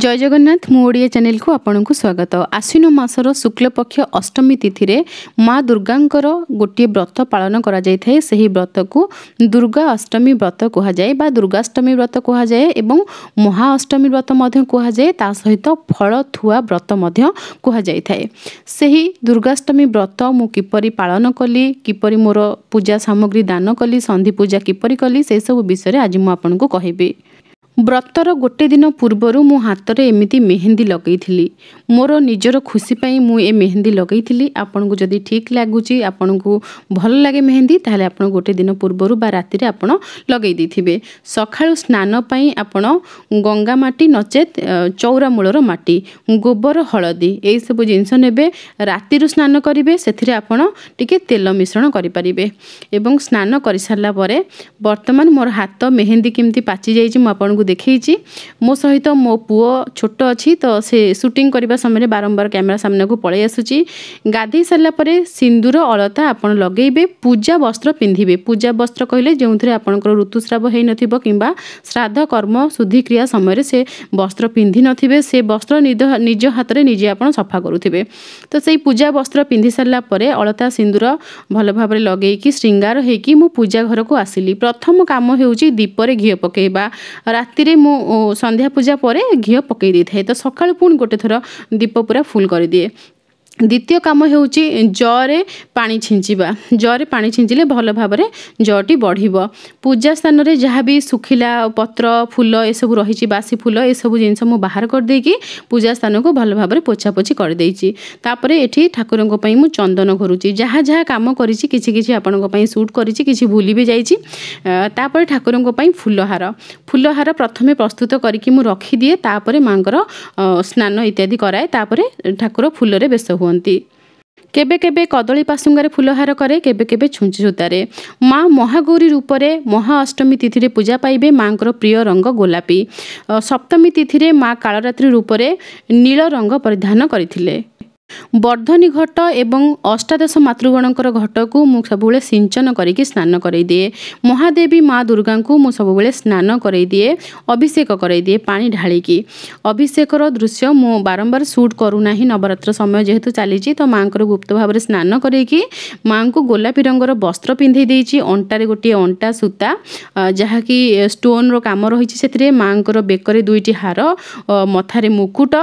ଜୟ ଜଗନ୍ନାଥ ମୁଁ ଓଡ଼ିଆ ଚ୍ୟାନେଲକୁ ଆପଣଙ୍କୁ ସ୍ୱାଗତ ଆଶ୍ୱିନ ମାସର ଶୁକ୍ଲପକ୍ଷ ଅଷ୍ଟମୀ ତିଥିରେ ମା ଦୁର୍ଗାଙ୍କର ଗୋଟିଏ ବ୍ରତ ପାଳନ କରାଯାଇଥାଏ ସେହି ବ୍ରତକୁ ଦୁର୍ଗା ଅଷ୍ଟମୀ ବ୍ରତ କୁହାଯାଏ ବା ଦୁର୍ଗାଷ୍ଟମୀ ବ୍ରତ କୁହାଯାଏ ଏବଂ ମହା ଅଷ୍ଟମୀ ବ୍ରତ ମଧ୍ୟ କୁହାଯାଏ ତା ସହିତ ଫଳ ଥୁଆ ବ୍ରତ ମଧ୍ୟ କୁହାଯାଇଥାଏ ସେହି ଦୁର୍ଗାଷ୍ଟମୀ ବ୍ରତ ମୁଁ କିପରି ପାଳନ କଲି କିପରି ମୋର ପୂଜା ସାମଗ୍ରୀ ଦାନ କଲି ସନ୍ଧି ପୂଜା କିପରି କଲି ସେସବୁ ବିଷୟରେ ଆଜି ମୁଁ ଆପଣଙ୍କୁ କହିବି ବ୍ରତର ଗୋଟେ ଦିନ ପୂର୍ବରୁ ମୁଁ ହାତରେ ଏମିତି ମେହେନ୍ଦି ଲଗେଇଥିଲି ମୋର ନିଜର ଖୁସି ପାଇଁ ମୁଁ ଏ ମେହେନ୍ଦି ଲଗେଇଥିଲି ଆପଣଙ୍କୁ ଯଦି ଠିକ୍ ଲାଗୁଛି ଆପଣଙ୍କୁ ଭଲ ଲାଗେ ମେହେନ୍ଦି ତାହେଲେ ଆପଣ ଗୋଟେ ଦିନ ପୂର୍ବରୁ ବା ରାତିରେ ଆପଣ ଲଗେଇ ଦେଇଥିବେ ସକାଳୁ ସ୍ନାନ ପାଇଁ ଆପଣ ଗଙ୍ଗା ମାଟି ନଚେତ୍ ଚଉରା ମୂଳର ମାଟି ଗୋବର ହଳଦୀ ଏହିସବୁ ଜିନିଷ ନେବେ ରାତିରୁ ସ୍ନାନ କରିବେ ସେଥିରେ ଆପଣ ଟିକେ ତେଲ ମିଶ୍ରଣ କରିପାରିବେ ଏବଂ ସ୍ନାନ କରିସାରିଲା ପରେ ବର୍ତ୍ତମାନ ମୋର ହାତ ମେହେନ୍ଦି କେମିତି ପାଚି ଯାଇଛି ମୁଁ ଆପଣଙ୍କୁ ଆପଣଙ୍କୁ ଦେଖେଇଛି ମୋ ସହିତ ମୋ ପୁଅ ଛୋଟ ଅଛି ତ ସେ ସୁଟିଂ କରିବା ସମୟରେ ବାରମ୍ବାର କ୍ୟାମେରା ସାମ୍ନାକୁ ପଳାଇ ଆସୁଛି ଗାଧୋଇ ସାରିଲା ପରେ ସିନ୍ଦୁର ଅଳତା ଆପଣ ଲଗେଇବେ ପୂଜା ବସ୍ତ୍ର ପିନ୍ଧିବେ ପୂଜା ବସ୍ତ୍ର କହିଲେ ଯେଉଁଥିରେ ଆପଣଙ୍କର ଋତୁସ୍ରାବ ହୋଇନଥିବ କିମ୍ବା ଶ୍ରାଦ୍ଧ କର୍ମ ଶୁଦ୍ଧିକ୍ରିୟା ସମୟରେ ସେ ବସ୍ତ୍ର ପିନ୍ଧିନଥିବେ ସେ ବସ୍ତ୍ର ନିଜ ହାତରେ ନିଜେ ଆପଣ ସଫା କରୁଥିବେ ତ ସେଇ ପୂଜା ବସ୍ତ୍ର ପିନ୍ଧି ସାରିଲା ପରେ ଅଳତା ସିନ୍ଦୁର ଭଲ ଭାବରେ ଲଗେଇକି ଶ୍ରୀଙ୍ଗାର ହେଇକି ମୁଁ ପୂଜା ଘରକୁ ଆସିଲି ପ୍ରଥମ କାମ ହେଉଛି ଦୀପରେ ଘିଅ ପକାଇବା ରାତି ରାତିରେ ମୁଁ ସନ୍ଧ୍ୟା ପୂଜା ପରେ ଘିଅ ପକାଇ ଦେଇଥାଏ ତ ସକାଳୁ ପୁଣି ଗୋଟେ ଥର ଦୀପ ପୁରା ଫୁଲ୍ କରିଦିଏ দ্বিতীয় কাম ହେଉଛି ଜରେ ପାଣି ଛିଞ୍ଚିବା ଜରେ ପାଣି ଛିଞ୍ଚିଲେ ଭଲ ଭାବରେ ଜଟି ବଢ଼ିବ ପୂଜା ସ୍ଥାନରେ ଯାହା ବି ଶୁଖିଲା ପତ୍ର ଫୁଲ ଏସବୁ ରହିଛି ବାସି ଫୁଲ ଏସବୁ ଜିନିଷ ମୁଁ ବାହାର କରିଦେଇକି ପୂଜା ସ୍ଥାନକୁ ଭଲ ଭାବରେ ପୋଛାପୋଛି କରିଦେଇଛି ତାପରେ ଏଠି ଠାକୁରଙ୍କ ପାଇଁ ମୁଁ ଚନ୍ଦନ ଘୋରୁଛି ଯାହା ଯାହା କାମ କରିଛି କିଛି କିଛି ଆପଣଙ୍କ ପାଇଁ ସୁଟ୍ କରିଛି କିଛି ଭୁଲି ବି ଯାଇଛି ତାପରେ ଠାକୁରଙ୍କ ପାଇଁ ଫୁଲହାର ଫୁଲହାର ପ୍ରଥମେ ପ୍ରସ୍ତୁତ କରିକି ମୁଁ ରଖିଦିଏ ତାପରେ ମାଆଙ୍କର ସ୍ନାନ ଇତ୍ୟାଦି କରାଏ ତାପରେ ଠାକୁର ଫୁଲରେ ବେଶ ହୁଅନ୍ତି ହୁଅନ୍ତି କେବେ କେବେ କଦଳୀ ପାସୁଙ୍ଗାରେ ଫୁଲହାର କରେ କେବେ କେବେ ଛୁଞ୍ଚି ସୂତାରେ ମା ମହାଗୌରୀ ରୂପରେ ମହାଅଷ୍ଟମୀ ତିଥିରେ ପୂଜା ପାଇବେ ମା'ଙ୍କର ପ୍ରିୟ ରଙ୍ଗ ଗୋଲାପୀ ସପ୍ତମୀ ତିଥିରେ ମା କାଳରାତ୍ରି ରୂପରେ ନୀଳ ରଙ୍ଗ ପରିଧାନ କରିଥିଲେ ବର୍ଦ୍ଧନୀ ଘଟ ଏବଂ ଅଷ୍ଟାଦଶ ମାତୃଗଣଙ୍କର ଘଟକୁ ମୁଁ ସବୁବେଳେ ସିଞ୍ଚନ କରିକି ସ୍ନାନ କରାଇଦିଏ ମହାଦେବୀ ମା ଦୁର୍ଗାଙ୍କୁ ମୁଁ ସବୁବେଳେ ସ୍ନାନ କରାଇଦିଏ ଅଭିଷେକ କରାଇଦିଏ ପାଣି ଢାଳିକି ଅଭିଷେକର ଦୃଶ୍ୟ ମୁଁ ବାରମ୍ବାର ସୁଟ୍ କରୁନାହିଁ ନବରାତ୍ର ସମୟ ଯେହେତୁ ଚାଲିଛି ତ ମାଆଙ୍କର ଗୁପ୍ତ ଭାବରେ ସ୍ନାନ କରେଇକି ମାଆଙ୍କୁ ଗୋଲାପୀ ରଙ୍ଗର ବସ୍ତ୍ର ପିନ୍ଧେଇ ଦେଇଛି ଅଣ୍ଟାରେ ଗୋଟିଏ ଅଣ୍ଟା ସୂତା ଯାହାକି ଷ୍ଟୋନ୍ର କାମ ରହିଛି ସେଥିରେ ମାଆଙ୍କର ବେକରେ ଦୁଇଟି ହାର ମଥାରେ ମୁକୁଟ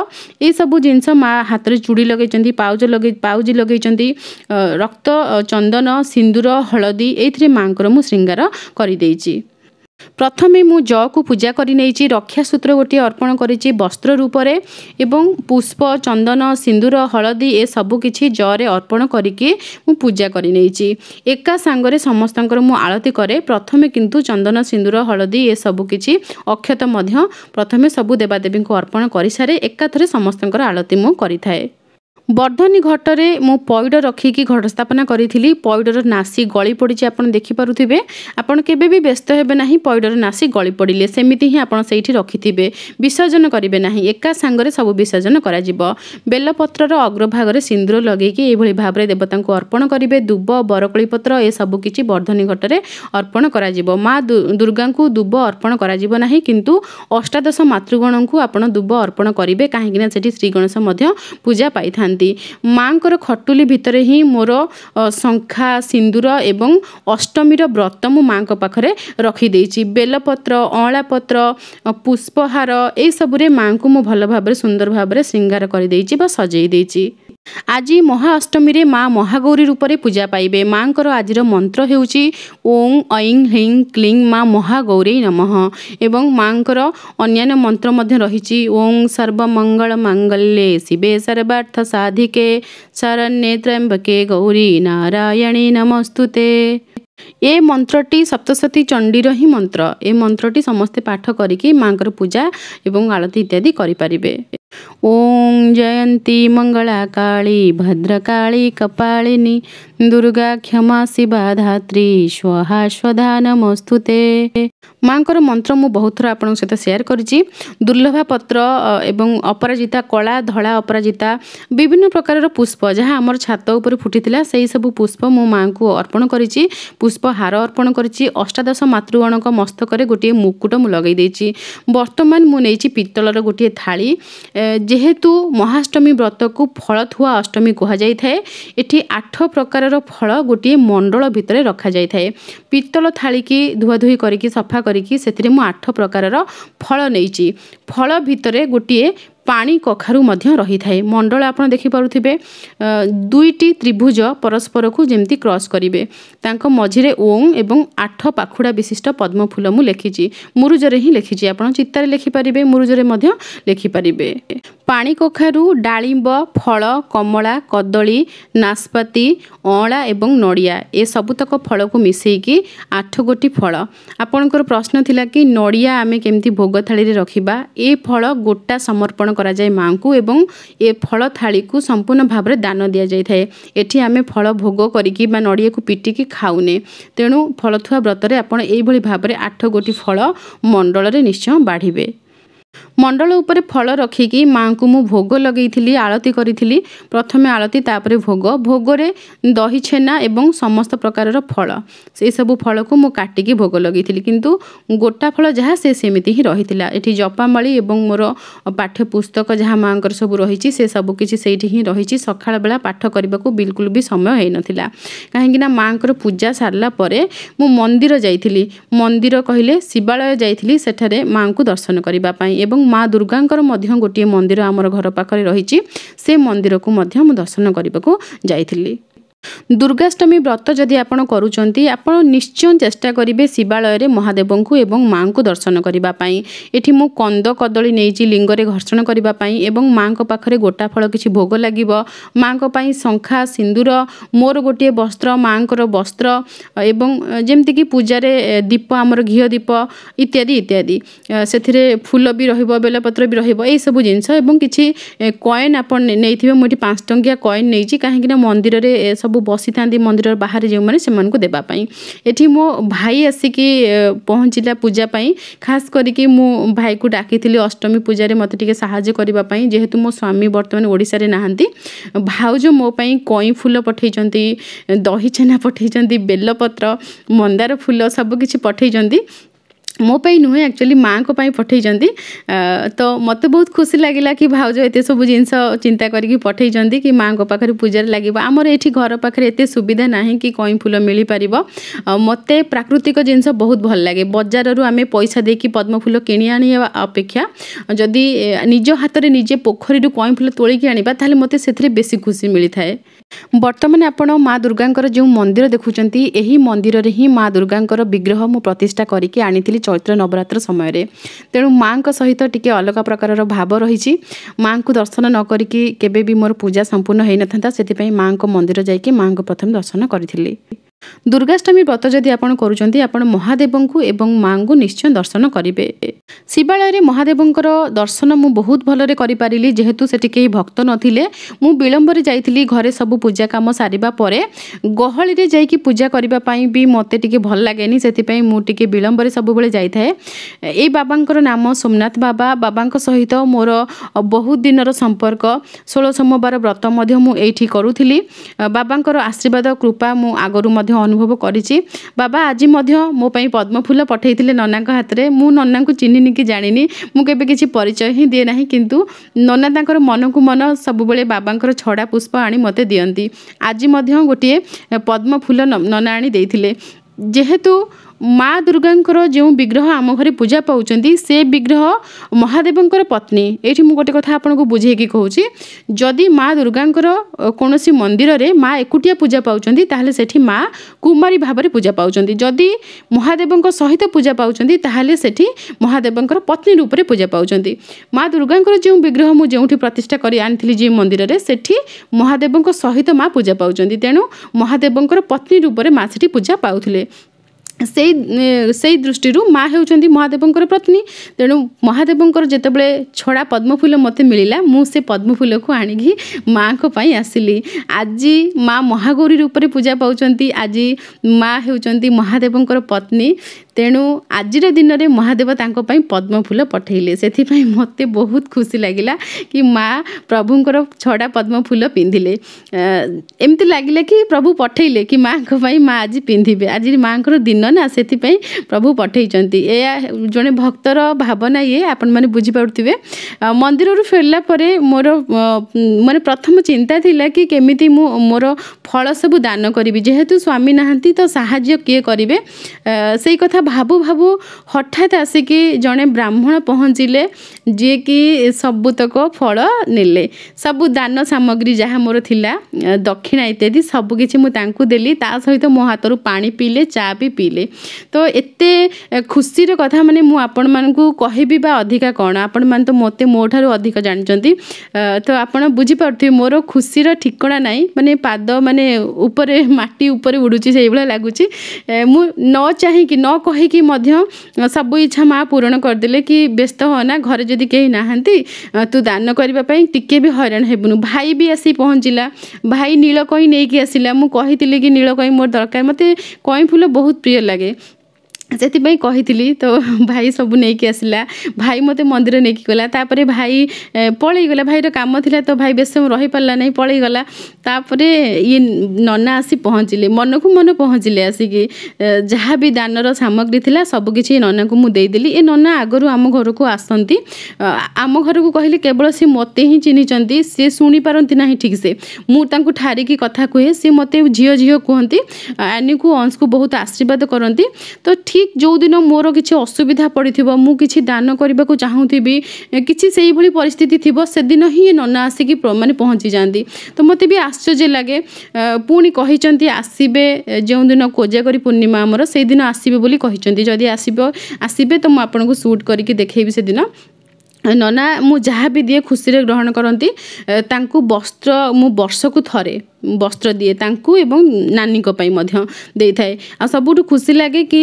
ଏଇସବୁ ଜିନିଷ ମା ହାତରେ ଚୁଡ଼ି ଲଗେଇଛନ୍ତି ଲଗାଇଛନ୍ତି ପାଉଜ ଲଗେଇ ପାଉଜି ଲଗାଇଛନ୍ତି ରକ୍ତ ଚନ୍ଦନ ସିନ୍ଦୁର ହଳଦୀ ଏଇଥିରେ ମାଆଙ୍କର ମୁଁ ଶୃଙ୍ଗାର କରିଦେଇଛି ପ୍ରଥମେ ମୁଁ ଜକୁ ପୂଜା କରି କରିନେଇଛି ରକ୍ଷାସୂତ୍ର ଗୋଟିଏ ଅର୍ପଣ କରିଛି ବସ୍ତ୍ର ରୂପରେ ଏବଂ ପୁଷ୍ପ ଚନ୍ଦନ ସିନ୍ଦୁର ହଳଦୀ ଏସବୁ କିଛି ଜରେ ଅର୍ପଣ କରିକି ମୁଁ ପୂଜା କରି ନେଇଛି ଏକା ସାଙ୍ଗରେ ସମସ୍ତଙ୍କର ମୁଁ ଆଳତି କରେ ପ୍ରଥମେ କିନ୍ତୁ ଚନ୍ଦନ ସିନ୍ଦୁର ହଳଦୀ ଏସବୁ କିଛି ଅକ୍ଷତ ମଧ୍ୟ ପ୍ରଥମେ ସବୁ ଦେବାଦେବୀଙ୍କୁ ଅର୍ପଣ କରିସାରେ ଏକାଥରେ ସମସ୍ତଙ୍କର ଆଳତି ମୁଁ କରିଥାଏ ବର୍ଦ୍ଧନୀ ଘଟରେ ମୁଁ ପଇଡ଼ ରଖିକି ଘଟ ସ୍ଥାପନା କରିଥିଲି ପଇଡ଼ର ନାସି ଗଳି ପଡ଼ିଛି ଆପଣ ଦେଖିପାରୁଥିବେ ଆପଣ କେବେ ବି ବ୍ୟସ୍ତ ହେବେ ନାହିଁ ପଇଡ଼ର ନାସି ଗଳି ପଡ଼ିଲେ ସେମିତି ହିଁ ଆପଣ ସେଇଠି ରଖିଥିବେ ବିସର୍ଜନ କରିବେ ନାହିଁ ଏକା ସାଙ୍ଗରେ ସବୁ ବିସର୍ଜନ କରାଯିବ ବେଲପତ୍ରର ଅଗ୍ରଭାଗରେ ସିନ୍ଦୁର ଲଗାଇକି ଏଇଭଳି ଭାବରେ ଦେବତାଙ୍କୁ ଅର୍ପଣ କରିବେ ଦୁବ ବରକୋଳି ପତ୍ର ଏସବୁ କିଛି ବର୍ଦ୍ଧନୀ ଘଟରେ ଅର୍ପଣ କରାଯିବ ମା ଦୁର୍ଗାଙ୍କୁ ଦୁବ ଅର୍ପଣ କରାଯିବ ନାହିଁ କିନ୍ତୁ ଅଷ୍ଟାଦଶ ମାତୃଗଣଙ୍କୁ ଆପଣ ଦୁବ ଅର୍ପଣ କରିବେ କାହିଁକିନା ସେଠି ଶ୍ରୀ ଗଣେଶ ମଧ୍ୟ ପୂଜା ପାଇଥାନ୍ତି ଦେଇଥାନ୍ତି ମାଆଙ୍କର ଖଟୁଲି ଭିତରେ ହିଁ ମୋର ଶଙ୍ଖା ସିନ୍ଦୁର ଏବଂ ଅଷ୍ଟମୀର ବ୍ରତ ମୁଁ ମାଆଙ୍କ ପାଖରେ ରଖିଦେଇଛି ବେଲପତ୍ର ଅଁଳା ପତ୍ର ପୁଷ୍ପହାର ଏଇସବୁରେ ମାଆଙ୍କୁ ମୁଁ ଭଲ ଭାବରେ ସୁନ୍ଦର ଭାବରେ ଶୃଙ୍ଗାର କରିଦେଇଛି ବା ସଜେଇ ଦେଇଛି ଆଜି ମହାଅଷ୍ଟମୀରେ ମା ମହାଗୌରୀ ରୂପରେ ପୂଜା ପାଇବେ ମାଙ୍କର ଆଜିର ମନ୍ତ୍ର ହେଉଛି ଓଂ ଐଂ ହ୍ରିଂ କ୍ଲିଂ ମା ମହାଗୌରୀ ନମଃ ଏବଂ ମାଙ୍କର ଅନ୍ୟାନ୍ୟ ମନ୍ତ୍ର ମଧ୍ୟ ରହିଛି ଓଂ ସର୍ବମଙ୍ଗଳ ମାଙ୍ଗଲ୍ୟେ ଶିବେ ସର୍ବାର୍ଥ ସାଧିକେ ଶରଣ୍ୟେ ତ୍ରମ୍ବକେ ଗୌରୀ ନାରାୟଣୀ ନମସ୍ତୁତେ ଏ ମନ୍ତ୍ରଟି ସପ୍ତସତୀ ଚଣ୍ଡୀର ହିଁ ମନ୍ତ୍ର ଏ ମନ୍ତ୍ରଟି ସମସ୍ତେ ପାଠ କରିକି ମାଙ୍କର ପୂଜା ଏବଂ ଆଳତୀ ଇତ୍ୟାଦି କରିପାରିବେ ಓಂ ಜಯಂತಿ ಮಂಗಳ ಕಾಳಿ ಭದ್ರಕಾಳಿ ಕಪಾಳಿನಿ ଦୁର୍ଗା କ୍ଷମା ଶିବା ଧାତ୍ରୀ ସ୍ୱହା ସ୍ୱଧା ମାଙ୍କର ମନ୍ତ୍ର ମୁଁ ବହୁତ ଥର ଆପଣଙ୍କ ସହିତ ସେୟାର କରିଛି ଦୁର୍ଲଭା ପତ୍ର ଏବଂ ଅପରାଜିତା କଳା ଧଳା ଅପରାଜିତା ବିଭିନ୍ନ ପ୍ରକାରର ପୁଷ୍ପ ଯାହା ଆମର ଛାତ ଉପରେ ଫୁଟିଥିଲା ସେହିସବୁ ପୁଷ୍ପ ମୁଁ ମାଆଙ୍କୁ ଅର୍ପଣ କରିଛି ପୁଷ୍ପ ହାର ଅର୍ପଣ କରିଛି ଅଷ୍ଟାଦଶ ମାତୃଗଣଙ୍କ ମସ୍ତକରେ ଗୋଟିଏ ମୁକୁଟ ମୁଁ ଲଗାଇ ଦେଇଛି ବର୍ତ୍ତମାନ ମୁଁ ନେଇଛି ପିତ୍ତଳର ଗୋଟିଏ ଥାଳି ଯେହେତୁ ମହାଷ୍ଟମୀ ବ୍ରତକୁ ଫଳ ଥୁଆ ଅଷ୍ଟମୀ କୁହାଯାଇଥାଏ ଏଠି ଆଠ ପ୍ରକାରର ଫଳ ଗୋଟିଏ ମଣ୍ଡଳ ଭିତରେ ରଖାଯାଇଥାଏ ପିତ୍ତଳ ଥାଳିକି ଧୁଆ ଧୁଆଧୁଇ କରିକି ସଫା କରିକି ସେଥିରେ ମୁଁ ଆଠ ପ୍ରକାରର ଫଳ ନେଇଛି ଫଳ ଭିତରେ ଗୋଟିଏ ପାଣି କଖାରୁ ମଧ୍ୟ ରହିଥାଏ ମଣ୍ଡଳ ଆପଣ ଦେଖିପାରୁଥିବେ ଦୁଇଟି ତ୍ରିଭୁଜ ପରସ୍ପରକୁ ଯେମିତି କ୍ରସ୍ କରିବେ ତାଙ୍କ ମଝିରେ ଓଂ ଏବଂ ଆଠ ପାଖୁଡ଼ା ବିଶିଷ୍ଟ ପଦ୍ମ ଫୁଲ ମୁଁ ଲେଖିଛି ମୁରୁଜରେ ହିଁ ଲେଖିଛି ଆପଣ ଚିତାରେ ଲେଖିପାରିବେ ମୁରୁଜରେ ମଧ୍ୟ ଲେଖିପାରିବେ ପାଣି କଖାରୁ ଡାଳିମ୍ବ ଫଳ କମଳା କଦଳୀ ନାସପାତି ଅଁଳା ଏବଂ ନଡ଼ିଆ ଏସବୁତକ ଫଳକୁ ମିଶାଇକି ଆଠ ଗୋଟି ଫଳ ଆପଣଙ୍କର ପ୍ରଶ୍ନ ଥିଲା କି ନଡ଼ିଆ ଆମେ କେମିତି ଭୋଗ ଥାଳିରେ ରଖିବା ଏ ଫଳ ଗୋଟା ସମର୍ପଣ କରାଯାଏ ମାଆଙ୍କୁ ଏବଂ ଏ ଫଳ ଥାଳିକୁ ସମ୍ପୂର୍ଣ୍ଣ ଭାବରେ ଦାନ ଦିଆଯାଇଥାଏ ଏଠି ଆମେ ଫଳ ଭୋଗ କରିକି ବା ନଡ଼ିଆକୁ ପିଟିକି ଖାଉନେ ତେଣୁ ଫଳଥୁଆ ବ୍ରତରେ ଆପଣ ଏଇଭଳି ଭାବରେ ଆଠ ଗୋଟି ଫଳ ମଣ୍ଡଳରେ ନିଶ୍ଚୟ ବାଢ଼ିବେ ମଣ୍ଡଳ ଉପରେ ଫଳ ରଖିକି ମାଆଙ୍କୁ ମୁଁ ଭୋଗ ଲଗେଇଥିଲି ଆଳତି କରିଥିଲି ପ୍ରଥମେ ଆଳତି ତାପରେ ଭୋଗ ଭୋଗରେ ଦହି ଛେନା ଏବଂ ସମସ୍ତ ପ୍ରକାରର ଫଳ ସେସବୁ ଫଳକୁ ମୁଁ କାଟିକି ଭୋଗ ଲଗେଇଥିଲି କିନ୍ତୁ ଗୋଟା ଫଳ ଯାହା ସେ ସେମିତି ହିଁ ରହିଥିଲା ଏଠି ଜପାମାଳି ଏବଂ ମୋର ପାଠ୍ୟପୁସ୍ତକ ଯାହା ମାଆଙ୍କର ସବୁ ରହିଛି ସେ ସବୁ କିଛି ସେଇଠି ହିଁ ରହିଛି ସକାଳ ବେଳା ପାଠ କରିବାକୁ ବିଲକୁଲ ବି ସମୟ ହୋଇନଥିଲା କାହିଁକିନା ମାଆଙ୍କର ପୂଜା ସାରିଲା ପରେ ମୁଁ ମନ୍ଦିର ଯାଇଥିଲି ମନ୍ଦିର କହିଲେ ଶିବାଳୟ ଯାଇଥିଲି ସେଠାରେ ମାଆଙ୍କୁ ଦର୍ଶନ କରିବା ପାଇଁ ଏବଂ ମା ଦୁର୍ଗାଙ୍କର ମଧ୍ୟ ଗୋଟିଏ ମନ୍ଦିର ଆମର ଘର ପାଖରେ ରହିଛି ସେ ମନ୍ଦିରକୁ ମଧ୍ୟ ମୁଁ ଦର୍ଶନ କରିବାକୁ ଯାଇଥିଲି ଦୁର୍ଗାଷ୍ଟମୀ ବ୍ରତ ଯଦି ଆପଣ କରୁଛନ୍ତି ଆପଣ ନିଶ୍ଚୟ ଚେଷ୍ଟା କରିବେ ଶିବାଳୟରେ ମହାଦେବଙ୍କୁ ଏବଂ ମାଆଙ୍କୁ ଦର୍ଶନ କରିବା ପାଇଁ ଏଠି ମୁଁ କନ୍ଦ କଦଳୀ ନେଇଛି ଲିଙ୍ଗରେ ଘର୍ଷଣ କରିବା ପାଇଁ ଏବଂ ମାଆଙ୍କ ପାଖରେ ଗୋଟା ଫଳ କିଛି ଭୋଗ ଲାଗିବ ମାଆଙ୍କ ପାଇଁ ଶଙ୍ଖା ସିନ୍ଦୁର ମୋର ଗୋଟିଏ ବସ୍ତ୍ର ମାଆଙ୍କର ବସ୍ତ୍ର ଏବଂ ଯେମିତିକି ପୂଜାରେ ଦୀପ ଆମର ଘିଅ ଦୀପ ଇତ୍ୟାଦି ଇତ୍ୟାଦି ସେଥିରେ ଫୁଲ ବି ରହିବ ବେଲପତ୍ର ବି ରହିବ ଏହିସବୁ ଜିନିଷ ଏବଂ କିଛି କଏନ୍ ଆପଣ ନେଇଥିବେ ମୁଁ ଏଠି ପାଞ୍ଚ ଟଙ୍କିଆ କଏନ୍ ନେଇଛି କାହିଁକିନା ମନ୍ଦିରରେ ସବୁ ବସିଥାନ୍ତି ମନ୍ଦିର ବାହାରେ ଯେଉଁମାନେ ସେମାନଙ୍କୁ ଦେବା ପାଇଁ ଏଠି ମୋ ଭାଇ ଆସିକି ପହଞ୍ଚିଲା ପୂଜା ପାଇଁ ଖାସ୍ କରିକି ମୁଁ ଭାଇକୁ ଡାକିଥିଲି ଅଷ୍ଟମୀ ପୂଜାରେ ମୋତେ ଟିକେ ସାହାଯ୍ୟ କରିବା ପାଇଁ ଯେହେତୁ ମୋ ସ୍ୱାମୀ ବର୍ତ୍ତମାନ ଓଡ଼ିଶାରେ ନାହାନ୍ତି ଭାଉଜ ମୋ ପାଇଁ କଇଁ ଫୁଲ ପଠାଇଛନ୍ତି ଦହି ଛେନା ପଠାଇଛନ୍ତି ବେଲପତ୍ର ମନ୍ଦାର ଫୁଲ ସବୁକିଛି ପଠାଇଛନ୍ତି ମୋ ପାଇଁ ନୁହେଁ ଆକ୍ଚୁଆଲି ମାଆଙ୍କ ପାଇଁ ପଠାଇଛନ୍ତି ତ ମୋତେ ବହୁତ ଖୁସି ଲାଗିଲା କି ଭାଉଜ ଏତେ ସବୁ ଜିନିଷ ଚିନ୍ତା କରିକି ପଠାଇଛନ୍ତି କି ମାଆଙ୍କ ପାଖରେ ପୂଜାରେ ଲାଗିବ ଆମର ଏଠି ଘର ପାଖରେ ଏତେ ସୁବିଧା ନାହିଁ କି କଇଁ ଫୁଲ ମିଳିପାରିବ ମୋତେ ପ୍ରାକୃତିକ ଜିନିଷ ବହୁତ ଭଲ ଲାଗେ ବଜାରରୁ ଆମେ ପଇସା ଦେଇକି ପଦ୍ମ ଫୁଲ କିଣି ଆଣିବା ଅପେକ୍ଷା ଯଦି ନିଜ ହାତରେ ନିଜେ ପୋଖରୀରୁ କଇଁ ଫୁଲ ତୋଳିକି ଆଣିବା ତାହେଲେ ମୋତେ ସେଥିରେ ବେଶୀ ଖୁସି ମିଳିଥାଏ ବର୍ତ୍ତମାନ ଆପଣ ମା ଦୁର୍ଗାଙ୍କର ଯେଉଁ ମନ୍ଦିର ଦେଖୁଛନ୍ତି ଏହି ମନ୍ଦିରରେ ହିଁ ମା ଦୁର୍ଗାଙ୍କର ବିଗ୍ରହ ମୁଁ ପ୍ରତିଷ୍ଠା କରିକି ଆଣିଥିଲି ଚୈତ୍ର ନବରାତ୍ର ସମୟରେ ତେଣୁ ମାଙ୍କ ସହିତ ଟିକେ ଅଲଗା ପ୍ରକାରର ଭାବ ରହିଛି ମାଙ୍କୁ ଦର୍ଶନ ନ କରିକି କେବେ ବି ମୋର ପୂଜା ସମ୍ପୂର୍ଣ୍ଣ ହୋଇନଥାନ୍ତା ସେଥିପାଇଁ ମାଙ୍କ ମନ୍ଦିର ଯାଇକି ମାଙ୍କ ପ୍ରଥମେ ଦର୍ଶନ କରିଥିଲି ଦୁର୍ଗାଷ୍ଟମୀ ବ୍ରତ ଯଦି ଆପଣ କରୁଛନ୍ତି ଆପଣ ମହାଦେବଙ୍କୁ ଏବଂ ମାଆଙ୍କୁ ନିଶ୍ଚୟ ଦର୍ଶନ କରିବେ ଶିବାଳୟରେ ମହାଦେବଙ୍କର ଦର୍ଶନ ମୁଁ ବହୁତ ଭଲରେ କରିପାରିଲି ଯେହେତୁ ସେଠି କେହି ଭକ୍ତ ନଥିଲେ ମୁଁ ବିଳମ୍ବରେ ଯାଇଥିଲି ଘରେ ସବୁ ପୂଜା କାମ ସାରିବା ପରେ ଗହଳିରେ ଯାଇକି ପୂଜା କରିବା ପାଇଁ ବି ମୋତେ ଟିକେ ଭଲ ଲାଗେନି ସେଥିପାଇଁ ମୁଁ ଟିକେ ବିଳମ୍ବରେ ସବୁବେଳେ ଯାଇଥାଏ ଏଇ ବାବାଙ୍କର ନାମ ସୋମନାଥ ବାବା ବାବାଙ୍କ ସହିତ ମୋର ବହୁତ ଦିନର ସମ୍ପର୍କ ଷୋଳ ସୋମବାର ବ୍ରତ ମଧ୍ୟ ମୁଁ ଏଇଠି କରୁଥିଲି ବାବାଙ୍କର ଆଶୀର୍ବାଦ କୃପା ମୁଁ ଆଗରୁ ମଧ୍ୟ ମଧ୍ୟ ଅନୁଭବ କରିଛି ବାବା ଆଜି ମଧ୍ୟ ମୋ ପାଇଁ ପଦ୍ମଫୁଲ ପଠାଇଥିଲେ ନନାଙ୍କ ହାତରେ ମୁଁ ନନାଙ୍କୁ ଚିହ୍ନିନି କି ଜାଣିନି ମୁଁ କେବେ କିଛି ପରିଚୟ ହିଁ ଦିଏ ନାହିଁ କିନ୍ତୁ ନନା ତାଙ୍କର ମନକୁ ମନ ସବୁବେଳେ ବାବାଙ୍କର ଛଡ଼ା ପୁଷ୍ପ ଆଣି ମୋତେ ଦିଅନ୍ତି ଆଜି ମଧ୍ୟ ଗୋଟିଏ ପଦ୍ମଫୁଲ ନନା ଆଣି ଦେଇଥିଲେ ଯେହେତୁ ମା ଦୁର୍ଗାଙ୍କର ଯେଉଁ ବିଗ୍ରହ ଆମ ଘରେ ପୂଜା ପାଉଛନ୍ତି ସେ ବିଗ୍ରହ ମହାଦେବଙ୍କର ପତ୍ନୀ ଏଇଠି ମୁଁ ଗୋଟେ କଥା ଆପଣଙ୍କୁ ବୁଝେଇକି କହୁଛି ଯଦି ମା ଦୁର୍ଗାଙ୍କର କୌଣସି ମନ୍ଦିରରେ ମା ଏକୁଟିଆ ପୂଜା ପାଉଛନ୍ତି ତାହେଲେ ସେଠି ମା କୁମାରୀ ଭାବରେ ପୂଜା ପାଉଛନ୍ତି ଯଦି ମହାଦେବଙ୍କ ସହିତ ପୂଜା ପାଉଛନ୍ତି ତାହେଲେ ସେଠି ମହାଦେବଙ୍କର ପତ୍ନୀ ରୂପରେ ପୂଜା ପାଉଛନ୍ତି ମା ଦୁର୍ଗାଙ୍କର ଯେଉଁ ବିଗ୍ରହ ମୁଁ ଯେଉଁଠି ପ୍ରତିଷ୍ଠା କରି ଆଣିଥିଲି ଯେଉଁ ମନ୍ଦିରରେ ସେଠି ମହାଦେବଙ୍କ ସହିତ ମା ପୂଜା ପାଉଛନ୍ତି ତେଣୁ ମହାଦେବଙ୍କର ପତ୍ନୀ ରୂପରେ ମା ସେଠି ପୂଜା ପାଉଥିଲେ ସେଇ ସେଇ ଦୃଷ୍ଟିରୁ ମା ହେଉଛନ୍ତି ମହାଦେବଙ୍କର ପତ୍ନୀ ତେଣୁ ମହାଦେବଙ୍କର ଯେତେବେଳେ ଛଡ଼ା ପଦ୍ମଫୁଲ ମୋତେ ମିଳିଲା ମୁଁ ସେ ପଦ୍ମଫୁଲକୁ ଆଣିକି ମାଆଙ୍କ ପାଇଁ ଆସିଲି ଆଜି ମା ମହାଗୌରୀ ରୂପରେ ପୂଜା ପାଉଛନ୍ତି ଆଜି ମା ହେଉଛନ୍ତି ମହାଦେବଙ୍କର ପତ୍ନୀ ତେଣୁ ଆଜିର ଦିନରେ ମହାଦେବ ତାଙ୍କ ପାଇଁ ପଦ୍ମଫୁଲ ପଠାଇଲେ ସେଥିପାଇଁ ମୋତେ ବହୁତ ଖୁସି ଲାଗିଲା କି ମା ପ୍ରଭୁଙ୍କର ଛଡ଼ା ପଦ୍ମଫୁଲ ପିନ୍ଧିଲେ ଏମିତି ଲାଗିଲା କି ପ୍ରଭୁ ପଠାଇଲେ କି ମାଆଙ୍କ ପାଇଁ ମା ଆଜି ପିନ୍ଧିବେ ଆଜି ମାଆଙ୍କର ଦିନ ନା ସେଥିପାଇଁ ପ୍ରଭୁ ପଠାଇଛନ୍ତି ଏହା ଜଣେ ଭକ୍ତର ଭାବନା ଇଏ ଆପଣମାନେ ବୁଝିପାରୁଥିବେ ମନ୍ଦିରରୁ ଫେରିଲା ପରେ ମୋର ମାନେ ପ୍ରଥମ ଚିନ୍ତା ଥିଲା କି କେମିତି ମୁଁ ମୋର ଫଳ ସବୁ ଦାନ କରିବି ଯେହେତୁ ସ୍ୱାମୀ ନାହାନ୍ତି ତ ସାହାଯ୍ୟ କିଏ କରିବେ ସେଇ କଥା ଭାବୁ ଭାବୁ ହଠାତ୍ ଆସିକି ଜଣେ ବ୍ରାହ୍ମଣ ପହଞ୍ଚିଲେ ଯିଏକି ସବୁତକ ଫଳ ନେଲେ ସବୁ ଦାନ ସାମଗ୍ରୀ ଯାହା ମୋର ଥିଲା ଦକ୍ଷିଣା ଇତ୍ୟାଦି ସବୁକିଛି ମୁଁ ତାଙ୍କୁ ଦେଲି ତା ସହିତ ମୋ ହାତରୁ ପାଣି ପିଇଲେ ଚା ବି ପିଇଲେ ତ ଏତେ ଖୁସିର କଥା ମାନେ ମୁଁ ଆପଣମାନଙ୍କୁ କହିବି ବା ଅଧିକା କ'ଣ ଆପଣମାନେ ତ ମୋତେ ମୋ ଠାରୁ ଅଧିକ ଜାଣିଛନ୍ତି ତ ଆପଣ ବୁଝିପାରୁଥିବେ ମୋର ଖୁସିର ଠିକଣା ନାହିଁ ମାନେ ପାଦ ମାନେ ଉପରେ ମାଟି ଉପରେ ଉଡ଼ୁଛି ସେଇଭଳିଆ ଲାଗୁଛି ମୁଁ ନ ଚାହିଁକି ନ କହିକି ମଧ୍ୟ ସବୁ ଇଚ୍ଛା ମା' ପୂରଣ କରିଦେଲେ କି ବ୍ୟସ୍ତ ହଅନା ଘରେ ଯଦି କେହି ନାହାନ୍ତି ତୁ ଦାନ କରିବା ପାଇଁ ଟିକେ ବି ହଇରାଣ ହେବୁନୁ ଭାଇ ବି ଆସି ପହଞ୍ଚିଲା ଭାଇ ନୀଳକଇଁ ନେଇକି ଆସିଲା ମୁଁ କହିଥିଲି କି ନୀଳକଇଁ ମୋର ଦରକାର ମୋତେ କଇଁ ଫୁଲ ବହୁତ ପ୍ରିୟ ଲାଗେ ସେଥିପାଇଁ କହିଥିଲି ତ ଭାଇ ସବୁ ନେଇକି ଆସିଲା ଭାଇ ମୋତେ ମନ୍ଦିର ନେଇକି ଗଲା ତା'ପରେ ଭାଇ ପଳେଇଗଲା ଭାଇର କାମ ଥିଲା ତ ଭାଇ ବେଶୀ ସମୟ ରହିପାରିଲା ନାହିଁ ପଳେଇଗଲା ତା'ପରେ ଇଏ ନନା ଆସି ପହଞ୍ଚିଲେ ମନକୁ ମନ ପହଞ୍ଚିଲେ ଆସିକି ଯାହା ବି ଦାନର ସାମଗ୍ରୀ ଥିଲା ସବୁକିଛି ନନାଙ୍କୁ ମୁଁ ଦେଇଦେଲି ଏ ନନା ଆଗରୁ ଆମ ଘରକୁ ଆସନ୍ତି ଆମ ଘରକୁ କହିଲେ କେବଳ ସେ ମୋତେ ହିଁ ଚିହ୍ନିଛନ୍ତି ସେ ଶୁଣିପାରନ୍ତି ନାହିଁ ଠିକ୍ ସେ ମୁଁ ତାଙ୍କୁ ଠାରିକି କଥା କୁହେ ସେ ମୋତେ ଝିଅ ଝିଅ କୁହନ୍ତି ଆନିକୁ ଅଂଶକୁ ବହୁତ ଆଶୀର୍ବାଦ କରନ୍ତି ତ ଠିକ୍ କି ଯେଉଁଦିନ ମୋର କିଛି ଅସୁବିଧା ପଡ଼ିଥିବ ମୁଁ କିଛି ଦାନ କରିବାକୁ ଚାହୁଁଥିବି କିଛି ସେଇଭଳି ପରିସ୍ଥିତି ଥିବ ସେଦିନ ହିଁ ନନା ଆସିକି ମାନେ ପହଞ୍ଚିଯାଆନ୍ତି ତ ମୋତେ ବି ଆଶ୍ଚର୍ଯ୍ୟ ଲାଗେ ପୁଣି କହିଛନ୍ତି ଆସିବେ ଯେଉଁଦିନ କୋଜାଗରି ପୂର୍ଣ୍ଣିମା ଆମର ସେଇଦିନ ଆସିବେ ବୋଲି କହିଛନ୍ତି ଯଦି ଆସିବ ଆସିବେ ତ ମୁଁ ଆପଣଙ୍କୁ ସୁଟ୍ କରିକି ଦେଖେଇବି ସେଦିନ ନନା ମୁଁ ଯାହା ବି ଦିଏ ଖୁସିରେ ଗ୍ରହଣ କରନ୍ତି ତାଙ୍କୁ ବସ୍ତ୍ର ମୁଁ ବର୍ଷକୁ ଥରେ ବସ୍ତ୍ର ଦିଏ ତାଙ୍କୁ ଏବଂ ନାନୀଙ୍କ ପାଇଁ ମଧ୍ୟ ଦେଇଥାଏ ଆଉ ସବୁଠୁ ଖୁସି ଲାଗେ କି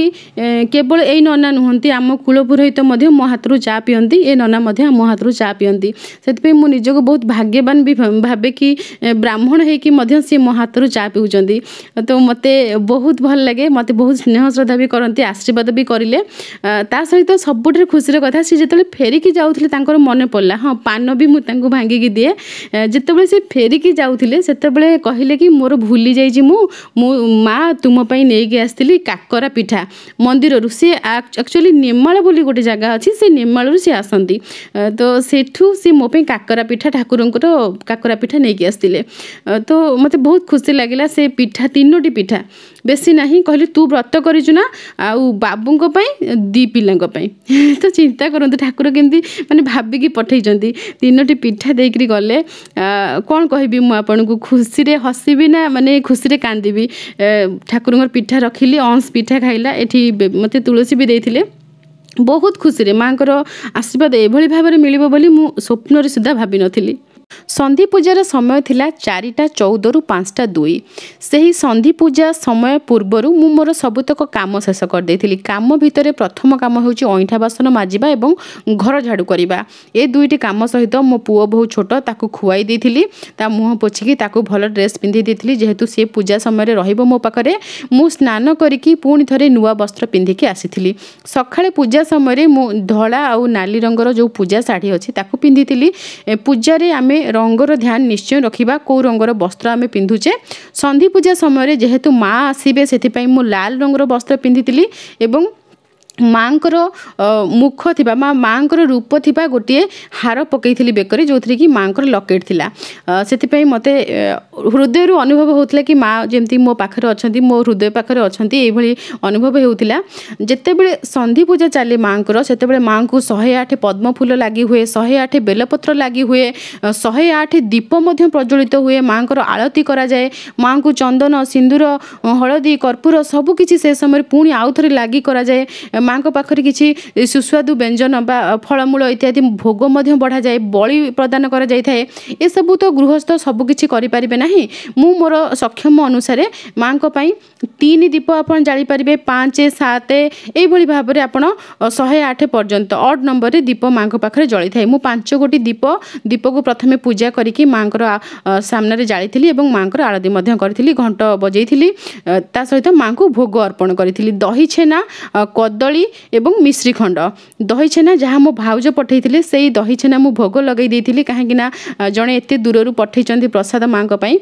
କେବଳ ଏଇ ନନା ନୁହନ୍ତି ଆମ କୁଳ ପୁରୋହିତ ମଧ୍ୟ ମୋ ହାତରୁ ଚା ପିଅନ୍ତି ଏ ନନା ମଧ୍ୟ ଆମ ହାତରୁ ଚା ପିଅନ୍ତି ସେଥିପାଇଁ ମୁଁ ନିଜକୁ ବହୁତ ଭାଗ୍ୟବାନ ବି ଭାବେ କି ବ୍ରାହ୍ମଣ ହେଇକି ମଧ୍ୟ ସିଏ ମୋ ହାତରୁ ଚା ପିଉଛନ୍ତି ତ ମୋତେ ବହୁତ ଭଲ ଲାଗେ ମୋତେ ବହୁତ ସ୍ନେହ ଶ୍ରଦ୍ଧା ବି କରନ୍ତି ଆଶୀର୍ବାଦ ବି କରିଲେ ତା ସହିତ ସବୁଠାରୁ ଖୁସିର କଥା ସିଏ ଯେତେବେଳେ ଫେରିକି ଯାଉଥିଲେ ତାଙ୍କର ମନେ ପଡ଼ିଲା ହଁ ପାନ ବି ମୁଁ ତାଙ୍କୁ ଭାଙ୍ଗିକି ଦିଏ ଯେତେବେଳେ ସେ ଫେରିକି ଯାଉଥିଲେ ସେତେବେଳେ କହିଲେ କି ମୋର ଭୁଲି ଯାଇଛି ମୁଁ ମୁଁ ମା ତୁମ ପାଇଁ ନେଇକି ଆସିଥିଲି କାକରା ପିଠା ମନ୍ଦିରରୁ ସେ ଆକ୍ଚୁଆଲି ନେମାଳ ବୋଲି ଗୋଟେ ଜାଗା ଅଛି ସେ ନେମାଳରୁ ସେ ଆସନ୍ତି ତ ସେଠୁ ସେ ମୋ ପାଇଁ କାକରା ପିଠା ଠାକୁରଙ୍କର କାକରା ପିଠା ନେଇକି ଆସିଥିଲେ ତ ମୋତେ ବହୁତ ଖୁସି ଲାଗିଲା ସେ ପିଠା ତିନୋଟି ପିଠା ବେଶୀ ନାହିଁ କହିଲେ ତୁ ବ୍ରତ କରିଛୁ ନା ଆଉ ବାବୁଙ୍କ ପାଇଁ ଦୁଇ ପିଲାଙ୍କ ପାଇଁ ତ ଚିନ୍ତା କରନ୍ତୁ ଠାକୁର କେମିତି ମାନେ ଭାବିକି ପଠେଇଛନ୍ତି ତିନୋଟି ପିଠା ଦେଇକରି ଗଲେ କ'ଣ କହିବି ମୁଁ ଆପଣଙ୍କୁ ଖୁସିରେ ହସିବି ନା ମାନେ ଖୁସିରେ କାନ୍ଦିବି ଠାକୁରଙ୍କର ପିଠା ରଖିଲି ଅଂଶ ପିଠା ଖାଇଲା ଏଠି ମୋତେ ତୁଳସୀ ବି ଦେଇଥିଲେ ବହୁତ ଖୁସିରେ ମାଆଙ୍କର ଆଶୀର୍ବାଦ ଏଭଳି ଭାବରେ ମିଳିବ ବୋଲି ମୁଁ ସ୍ୱପ୍ନରେ ସୁଦ୍ଧା ଭାବିନଥିଲି ସନ୍ଧି ପୂଜାର ସମୟ ଥିଲା ଚାରିଟା ଚଉଦରୁ ପାଞ୍ଚଟା ଦୁଇ ସେହି ସନ୍ଧି ପୂଜା ସମୟ ପୂର୍ବରୁ ମୁଁ ମୋର ସବୁତକ କାମ ଶେଷ କରିଦେଇଥିଲି କାମ ଭିତରେ ପ୍ରଥମ କାମ ହେଉଛି ଅଇଁଠା ବାସନ ମାଜିବା ଏବଂ ଘର ଝାଡ଼ୁ କରିବା ଏ ଦୁଇଟି କାମ ସହିତ ମୋ ପୁଅ ବହୁ ଛୋଟ ତାକୁ ଖୁଆଇ ଦେଇଥିଲି ତା ମୁହଁ ପୋଛିକି ତାକୁ ଭଲ ଡ୍ରେସ୍ ପିନ୍ଧି ଦେଇଥିଲି ଯେହେତୁ ସେ ପୂଜା ସମୟରେ ରହିବ ମୋ ପାଖରେ ମୁଁ ସ୍ନାନ କରିକି ପୁଣି ଥରେ ନୂଆ ବସ୍ତ୍ର ପିନ୍ଧିକି ଆସିଥିଲି ସକାଳେ ପୂଜା ସମୟରେ ମୁଁ ଧଳା ଆଉ ନାଲି ରଙ୍ଗର ଯେଉଁ ପୂଜା ଶାଢ଼ୀ ଅଛି ତାକୁ ପିନ୍ଧିଥିଲି ପୂଜାରେ ଆମେ ଆମେ ରଙ୍ଗର ଧ୍ୟାନ ନିଶ୍ଚୟ ରଖିବା କେଉଁ ରଙ୍ଗର ବସ୍ତ୍ର ଆମେ ପିନ୍ଧୁଛେ ସନ୍ଧି ପୂଜା ସମୟରେ ଯେହେତୁ ମା' ଆସିବେ ସେଥିପାଇଁ ମୁଁ ଲାଲ ରଙ୍ଗର ବସ୍ତ୍ର ପିନ୍ଧିଥିଲି ଏବଂ ମାଆଙ୍କର ମୁଖ ଥିବା ମା ମାଆଙ୍କର ରୂପ ଥିବା ଗୋଟିଏ ହାର ପକାଇଥିଲି ବେକରେ ଯେଉଁଥିରେ କି ମାଆଙ୍କର ଲକେଟ୍ ଥିଲା ସେଥିପାଇଁ ମୋତେ ହୃଦୟରୁ ଅନୁଭବ ହେଉଥିଲା କି ମାଆ ଯେମିତି ମୋ ପାଖରେ ଅଛନ୍ତି ମୋ ହୃଦୟ ପାଖରେ ଅଛନ୍ତି ଏଇଭଳି ଅନୁଭବ ହେଉଥିଲା ଯେତେବେଳେ ସନ୍ଧି ପୂଜା ଚାଲେ ମାଆଙ୍କର ସେତେବେଳେ ମାଆଙ୍କୁ ଶହେ ଆଠ ପଦ୍ମଫୁଲ ଫୁଲ ଲାଗି ହୁଏ ଶହେ ଆଠ ବେଲପତ୍ର ଲାଗି ହୁଏ ଶହେ ଆଠ ଦୀପ ମଧ୍ୟ ପ୍ରଜ୍ୱଳିତ ହୁଏ ମାଆଙ୍କର ଆଳତି କରାଯାଏ ମାଆଙ୍କୁ ଚନ୍ଦନ ସିନ୍ଦୁର ହଳଦୀ କର୍ପୂର ସବୁକିଛି ସେ ସମୟରେ ପୁଣି ଆଉ ଥରେ ଲାଗି କରାଯାଏ ମାଆଙ୍କ ପାଖରେ କିଛି ସୁସ୍ୱାଦୁ ବ୍ୟଞ୍ଜନ ବା ଫଳମୂଳ ଇତ୍ୟାଦି ଭୋଗ ମଧ୍ୟ ବଢ଼ାଯାଏ ବଳି ପ୍ରଦାନ କରାଯାଇଥାଏ ଏସବୁ ତ ଗୃହସ୍ଥ ସବୁକିଛି କରିପାରିବେ ନାହିଁ ମୁଁ ମୋର ସକ୍ଷମ ଅନୁସାରେ ମାଆଙ୍କ ପାଇଁ ତିନି ଦୀପ ଆପଣ ଜାଳିପାରିବେ ପାଞ୍ଚ ସାତ ଏଇଭଳି ଭାବରେ ଆପଣ ଶହେ ଆଠ ପର୍ଯ୍ୟନ୍ତ ଅଡ୍ ନମ୍ବରରେ ଦୀପ ମାଆଙ୍କ ପାଖରେ ଜଳିଥାଏ ମୁଁ ପାଞ୍ଚ ଗୋଟି ଦୀପ ଦୀପକୁ ପ୍ରଥମେ ପୂଜା କରିକି ମାଆଙ୍କର ସାମ୍ନାରେ ଜାଳିଥିଲି ଏବଂ ମାଆଙ୍କର ଆଳତି ମଧ୍ୟ କରିଥିଲି ଘଣ୍ଟ ବଜେଇଥିଲି ତା ସହିତ ମାଆଙ୍କୁ ଭୋଗ ଅର୍ପଣ କରିଥିଲି ଦହି ଛେନା କଦଳୀ କଦଳୀ ଏବଂ ମିଶ୍ରିଖଣ୍ଡ ଦହି ଛେନା ଯାହା ମୋ ଭାଉଜ ପଠାଇଥିଲେ ସେଇ ଦହି ଛେନା ମୁଁ ଭୋଗ ଲଗାଇ ଦେଇଥିଲି କାହିଁକିନା ଜଣେ ଏତେ ଦୂରରୁ ପଠାଇଛନ୍ତି ପ୍ରସାଦ ମାଆଙ୍କ ପାଇଁ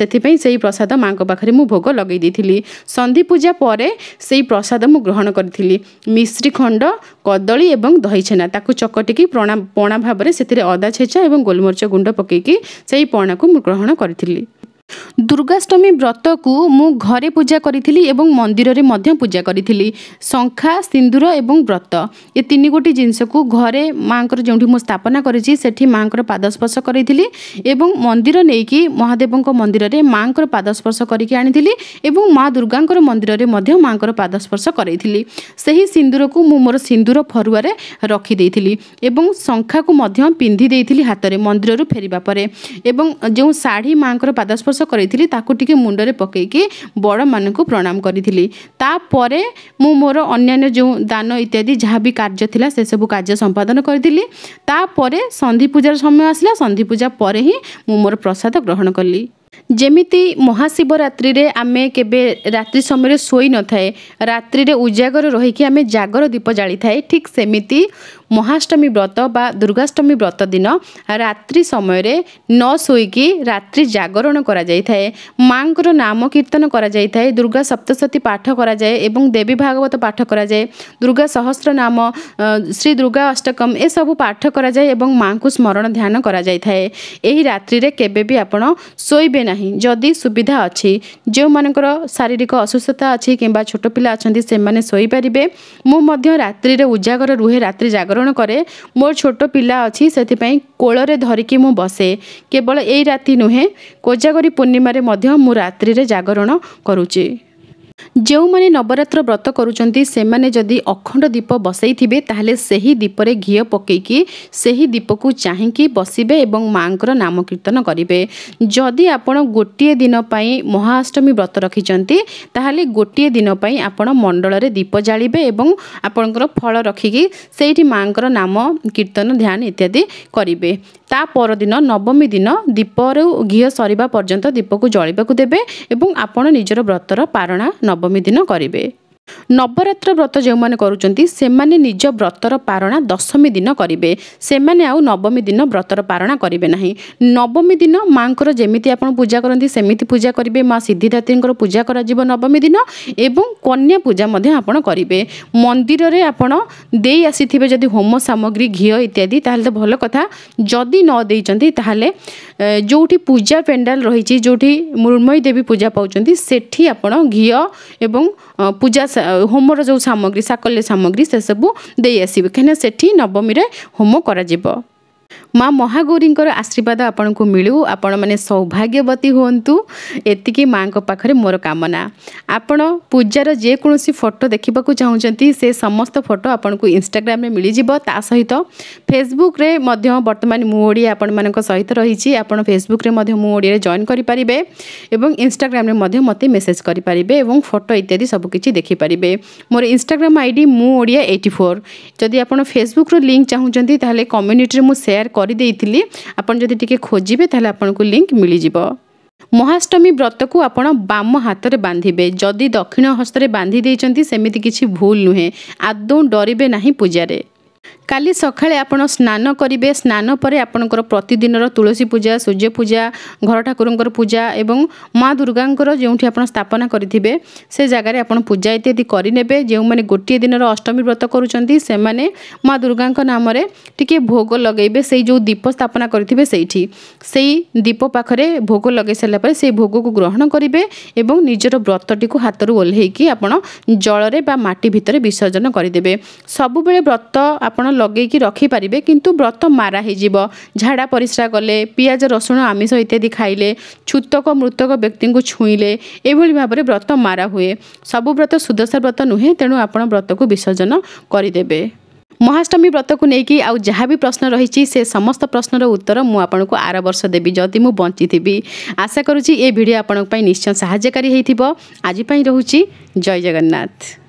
ସେଥିପାଇଁ ସେଇ ପ୍ରସାଦ ମାଆଙ୍କ ପାଖରେ ମୁଁ ଭୋଗ ଲଗାଇ ଦେଇଥିଲି ସନ୍ଧି ପୂଜା ପରେ ସେଇ ପ୍ରସାଦ ମୁଁ ଗ୍ରହଣ କରିଥିଲି ମିଶ୍ରିଖଣ୍ଡ କଦଳୀ ଏବଂ ଦହି ଛେନା ତାକୁ ଚକଟିକି ପଣା ପଣା ଭାବରେ ସେଥିରେ ଅଦା ଛେଚା ଏବଂ ଗୋଲମରିଚ ଗୁଣ୍ଡ ପକାଇକି ସେଇ ପଣାକୁ ମୁଁ ଗ୍ରହଣ କରିଥିଲି ଦୁର୍ଗାଷ୍ଟମୀ ବ୍ରତକୁ ମୁଁ ଘରେ ପୂଜା କରିଥିଲି ଏବଂ ମନ୍ଦିରରେ ମଧ୍ୟ ପୂଜା କରିଥିଲି ଶଙ୍ଖା ସିନ୍ଦୁର ଏବଂ ବ୍ରତ ଏ ତିନି ଗୋଟି ଜିନିଷକୁ ଘରେ ମାଆଙ୍କର ଯେଉଁଠି ମୁଁ ସ୍ଥାପନା କରିଛି ସେଠି ମାଆଙ୍କର ପାଦସ୍ପର୍ଶ କରିଥିଲି ଏବଂ ମନ୍ଦିର ନେଇକି ମହାଦେବଙ୍କ ମନ୍ଦିରରେ ମାଆଙ୍କର ପାଦସ୍ପର୍ଶ କରିକି ଆଣିଥିଲି ଏବଂ ମାଆ ଦୁର୍ଗାଙ୍କର ମନ୍ଦିରରେ ମଧ୍ୟ ମାଆଙ୍କର ପାଦସ୍ପର୍ଶ କରାଇଥିଲି ସେହି ସିନ୍ଦୁରକୁ ମୁଁ ମୋର ସିନ୍ଦୁର ଫରୁଆରେ ରଖିଦେଇଥିଲି ଏବଂ ଶଙ୍ଖାକୁ ମଧ୍ୟ ପିନ୍ଧି ଦେଇଥିଲି ହାତରେ ମନ୍ଦିରରୁ ଫେରିବା ପରେ ଏବଂ ଯେଉଁ ଶାଢ଼ୀ ମାଆଙ୍କର ପାଦସ୍ପର୍ଶ ସ୍ପର୍ଶ କରିଥିଲି ତାକୁ ଟିକେ ମୁଣ୍ଡରେ ପକାଇକି ବଡ଼ମାନଙ୍କୁ ପ୍ରଣାମ କରିଥିଲି ତାପରେ ମୁଁ ମୋର ଅନ୍ୟାନ୍ୟ ଯେଉଁ ଦାନ ଇତ୍ୟାଦି ଯାହା ବି କାର୍ଯ୍ୟ ଥିଲା ସେସବୁ କାର୍ଯ୍ୟ ସମ୍ପାଦନ କରିଥିଲି ତାପରେ ସନ୍ଧି ପୂଜାର ସମୟ ଆସିଲା ସନ୍ଧି ପୂଜା ପରେ ହିଁ ମୁଁ ମୋର ପ୍ରସାଦ ଗ୍ରହଣ କଲି ଯେମିତି ମହାଶିବରାତ୍ରିରେ ଆମେ କେବେ ରାତ୍ରି ସମୟରେ ଶୋଇନଥାଏ ରାତ୍ରିରେ ଉଜାଗର ରହିକି ଆମେ ଜାଗର ଦୀପ ଜାଳିଥାଏ ଠିକ୍ ସେମିତି মহাষ্টমী ব্রত বা দুর্গাষ্টমী ব্রত দিন রাত্রি সময়ে ন শোইকি রাত্রি জাগরণ করা যাইথায়ে মাঙ্কর নাম কীর্তন করা যাইথায়ে দুর্গা সপ্তশতী পাঠ করা যায় এবং দেবী ভাগবত পাঠ করা যায় দুর্গা সহস্র নাম শ্রী দুর্গা অষ্টকম এসব পাঠ করা যায় এবং মাঙ্কু স্মরণ ধ্যান করা যাইথায়ে এই রাত্রিরে কেবে বি আপন শোইবে না যদি সুবিধা অছি ଯେଉଁମାନଙ୍କର ଶାରୀରିକ ଅସୁସ୍ଥତା ଅଛି କିମ୍ବା ଛୋଟ ପିଲା ଅଛନ୍ତି ସେମାନେ ଶୋଇପାରିବେ ମୁଁ ମଧ୍ୟ ରାତ୍ରିରେ ଉଜାଗର ରୁହେ ରାତ୍ରି ଜାଗର ସ୍ମରଣ କରେ ମୋର ଛୋଟ ପିଲା ଅଛି ସେଥିପାଇଁ କୋଳରେ ଧରିକି ମୁଁ ବସେ କେବଳ ଏଇ ରାତି ନୁହେଁ କୋଜାଗରୀ ପୂର୍ଣ୍ଣିମାରେ ମଧ୍ୟ ମୁଁ ରାତ୍ରିରେ ଜାଗରଣ କରୁଛି ଯେଉଁମାନେ ନବରାତ୍ର ବ୍ରତ କରୁଛନ୍ତି ସେମାନେ ଯଦି ଅଖଣ୍ଡ ଦୀପ ବସେଇଥିବେ ତାହେଲେ ସେହି ଦୀପରେ ଘିଅ ପକାଇକି ସେହି ଦୀପକୁ ଚାହିଁକି ବସିବେ ଏବଂ ମାଆଙ୍କର ନାମ କୀର୍ତ୍ତନ କରିବେ ଯଦି ଆପଣ ଗୋଟିଏ ଦିନ ପାଇଁ ମହାଅଷ୍ଟମୀ ବ୍ରତ ରଖିଛନ୍ତି ତାହେଲେ ଗୋଟିଏ ଦିନ ପାଇଁ ଆପଣ ମଣ୍ଡଳରେ ଦୀପ ଜାଳିବେ ଏବଂ ଆପଣଙ୍କର ଫଳ ରଖିକି ସେଇଠି ମାଆଙ୍କର ନାମ କୀର୍ତ୍ତନ ଧ୍ୟାନ ଇତ୍ୟାଦି କରିବେ ତା ପରଦିନ ନବମୀ ଦିନ ଦୀପରୁ ଘିଅ ସରିବା ପର୍ଯ୍ୟନ୍ତ ଦୀପକୁ ଜଳିବାକୁ ଦେବେ ଏବଂ ଆପଣ ନିଜର ବ୍ରତର ପାରଣା ନବମୀ ଦିନ କରିବେ ନବରାତ୍ର ବ୍ରତ ଯେଉଁମାନେ କରୁଛନ୍ତି ସେମାନେ ନିଜ ବ୍ରତର ପାରଣା ଦଶମୀ ଦିନ କରିବେ ସେମାନେ ଆଉ ନବମୀ ଦିନ ବ୍ରତର ପାରଣା କରିବେ ନାହିଁ ନବମୀ ଦିନ ମାଆଙ୍କର ଯେମିତି ଆପଣ ପୂଜା କରନ୍ତି ସେମିତି ପୂଜା କରିବେ ମା ସିଦ୍ଧିଦାତ୍ରୀଙ୍କର ପୂଜା କରାଯିବ ନବମୀ ଦିନ ଏବଂ କନ୍ୟା ପୂଜା ମଧ୍ୟ ଆପଣ କରିବେ ମନ୍ଦିରରେ ଆପଣ ଦେଇ ଆସିଥିବେ ଯଦି ହୋମ ସାମଗ୍ରୀ ଘିଅ ଇତ୍ୟାଦି ତାହେଲେ ତ ଭଲ କଥା ଯଦି ନ ଦେଇଛନ୍ତି ତାହେଲେ ଯେଉଁଠି ପୂଜା ପେଣ୍ଡାଲ ରହିଛି ଯେଉଁଠି ମୃଣ୍ମୟୀ ଦେବୀ ପୂଜା ପାଉଛନ୍ତି ସେଠି ଆପଣ ଘିଅ ଏବଂ ପୂଜା হোমর ଯେଉଁ ସାମଗ୍ରୀ ସାକଲ୍ୟ ସାମଗ୍ରୀ ସେସବୁ ଦେଇ ଆସିବେ କାହିଁକିନା ସେଠି ନବମୀରେ ହୋମ କରାଯିବ ମା ମହାଗୌରୀଙ୍କର ଆଶୀର୍ବାଦ ଆପଣଙ୍କୁ ମିଳୁ ଆପଣମାନେ ସୌଭାଗ୍ୟବତୀ ହୁଅନ୍ତୁ ଏତିକି ମାଆଙ୍କ ପାଖରେ ମୋର କାମନା ଆପଣ ପୂଜାର ଯେକୌଣସି ଫଟୋ ଦେଖିବାକୁ ଚାହୁଁଛନ୍ତି ସେ ସମସ୍ତ ଫଟୋ ଆପଣଙ୍କୁ ଇନଷ୍ଟାଗ୍ରାମରେ ମିଳିଯିବ ତା ସହିତ ଫେସବୁକ୍ରେ ମଧ୍ୟ ବର୍ତ୍ତମାନ ମୁଁ ଓଡ଼ିଆ ଆପଣମାନଙ୍କ ସହିତ ରହିଛି ଆପଣ ଫେସବୁକ୍ରେ ମଧ୍ୟ ମୁଁ ଓଡ଼ିଆରେ ଜଏନ୍ କରିପାରିବେ ଏବଂ ଇନଷ୍ଟାଗ୍ରାମରେ ମଧ୍ୟ ମୋତେ ମେସେଜ୍ କରିପାରିବେ ଏବଂ ଫଟୋ ଇତ୍ୟାଦି ସବୁକିଛି ଦେଖିପାରିବେ ମୋର ଇନଷ୍ଟାଗ୍ରାମ ଆଇ ଡ଼ି ମୁଁ ଓଡ଼ିଆ ଏଇଟି ଫୋର୍ ଯଦି ଆପଣ ଫେସବୁକ୍ର ଲିଙ୍କ୍ ଚାହୁଁଛନ୍ତି ତାହେଲେ କମ୍ୟୁନିଟିରେ ମୁଁ ସେୟାର ସେୟାର କରିଦେଇଥିଲି ଆପଣ ଯଦି ଟିକେ ଖୋଜିବେ ତାହେଲେ ଆପଣଙ୍କୁ ଲିଙ୍କ ମିଳିଯିବ ମହାଷ୍ଟମୀ ବ୍ରତକୁ ଆପଣ ବାମ ହାତରେ ବାନ୍ଧିବେ ଯଦି ଦକ୍ଷିଣ ହସ୍ତରେ ବାନ୍ଧି ଦେଇଛନ୍ତି ସେମିତି କିଛି ଭୁଲ ନୁହେଁ ଆଦୌ ଡରିବେ ନାହିଁ ପୂଜାରେ কালি সকালে আপনার স্নান করবে স্নান পরে আপনার প্রতিদিনর তুলসী পূজা সূর্য পূজা ঘর ঠাকুর পূজা এবং মা দুর্গাঙ্কর যেটি আপনার স্থাপনা করে সে জায়গায় আপনার পূজা ইত্যাদি করে নেবে যে গোটিয়ে দিনের অষ্টমী ব্রত করছেন সে মা দুর্গাঙ্ক নামে টিকি ভোগ লগাইবে সেই যে দীপ স্থাপনা করে সেইটি সেই দীপ পাখে ভোগ লগাই সারা পরে সেই ভোগক গ্রহণ করবে এবং নিজের ব্রতটি হাতর ওহ্লাইকি আপনার জলরে বা মাটি ভিতরে বিসর্জন করে দেবে সবুলে ব্রত আপনার ଲଗେଇକି ରଖିପାରିବେ କିନ୍ତୁ ବ୍ରତ ମାରା ହୋଇଯିବ ଝାଡ଼ା ପରିସ୍ରା କଲେ ପିଆଜ ରସୁଣ ଆମିଷ ଇତ୍ୟାଦି ଖାଇଲେ ଛୁତକ ମୃତକ ବ୍ୟକ୍ତିଙ୍କୁ ଛୁଇଁଲେ ଏଭଳି ଭାବରେ ବ୍ରତ ମାରା ହୁଏ ସବୁ ବ୍ରତ ସୁଦଶା ବ୍ରତ ନୁହେଁ ତେଣୁ ଆପଣ ବ୍ରତକୁ ବିସର୍ଜନ କରିଦେବେ ମହାଷ୍ଟମୀ ବ୍ରତକୁ ନେଇକି ଆଉ ଯାହା ବି ପ୍ରଶ୍ନ ରହିଛି ସେ ସମସ୍ତ ପ୍ରଶ୍ନର ଉତ୍ତର ମୁଁ ଆପଣଙ୍କୁ ଆର ବର୍ଷ ଦେବି ଯଦି ମୁଁ ବଞ୍ଚିଥିବି ଆଶା କରୁଛି ଏ ଭିଡ଼ିଓ ଆପଣଙ୍କ ପାଇଁ ନିଶ୍ଚୟ ସାହାଯ୍ୟକାରୀ ହୋଇଥିବ ଆଜି ପାଇଁ ରହୁଛି ଜୟ ଜଗନ୍ନାଥ